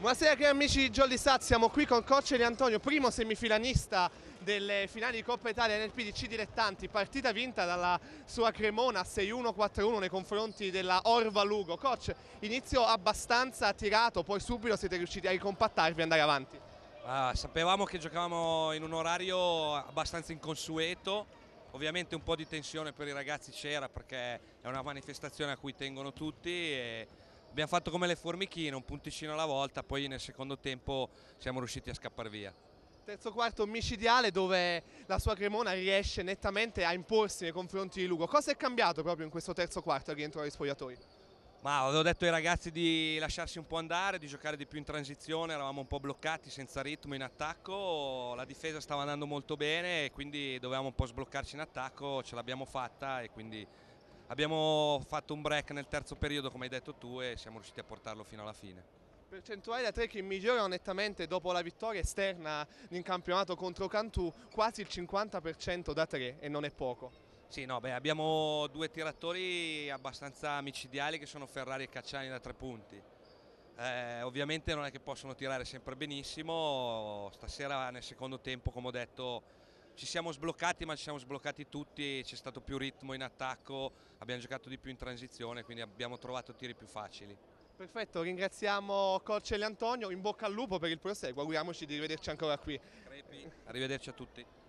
Buonasera cari amici di Jolly Sat, siamo qui con Cocceri Antonio, primo semifinalista delle finali di Coppa Italia nel PDC dilettanti, partita vinta dalla sua Cremona 6-1-4-1 nei confronti della Orva Lugo. Coach, inizio abbastanza tirato, poi subito siete riusciti a ricompattarvi e andare avanti. Ah, sapevamo che giocavamo in un orario abbastanza inconsueto, ovviamente un po' di tensione per i ragazzi c'era perché è una manifestazione a cui tengono tutti e abbiamo fatto come le formichine, un punticino alla volta, poi nel secondo tempo siamo riusciti a scappare via. Terzo quarto micidiale dove la sua Cremona riesce nettamente a imporsi nei confronti di Lugo. Cosa è cambiato proprio in questo terzo quarto al rientro agli spogliatoi? Ma avevo detto ai ragazzi di lasciarsi un po' andare, di giocare di più in transizione, eravamo un po' bloccati, senza ritmo in attacco, la difesa stava andando molto bene e quindi dovevamo un po' sbloccarci in attacco, ce l'abbiamo fatta e quindi abbiamo fatto un break nel terzo periodo come hai detto tu e siamo riusciti a portarlo fino alla fine. Percentuale da tre che migliora nettamente dopo la vittoria esterna in campionato contro Cantù, quasi il 50% da tre e non è poco. Sì, no, beh, abbiamo due tiratori abbastanza micidiali che sono Ferrari e Cacciani da tre punti. Eh, ovviamente non è che possono tirare sempre benissimo, stasera nel secondo tempo, come ho detto, ci siamo sbloccati ma ci siamo sbloccati tutti, c'è stato più ritmo in attacco, abbiamo giocato di più in transizione, quindi abbiamo trovato tiri più facili. Perfetto, ringraziamo Corcelli Antonio, in bocca al lupo per il proseguo, auguriamoci di rivederci ancora qui. Crepi. Arrivederci a tutti.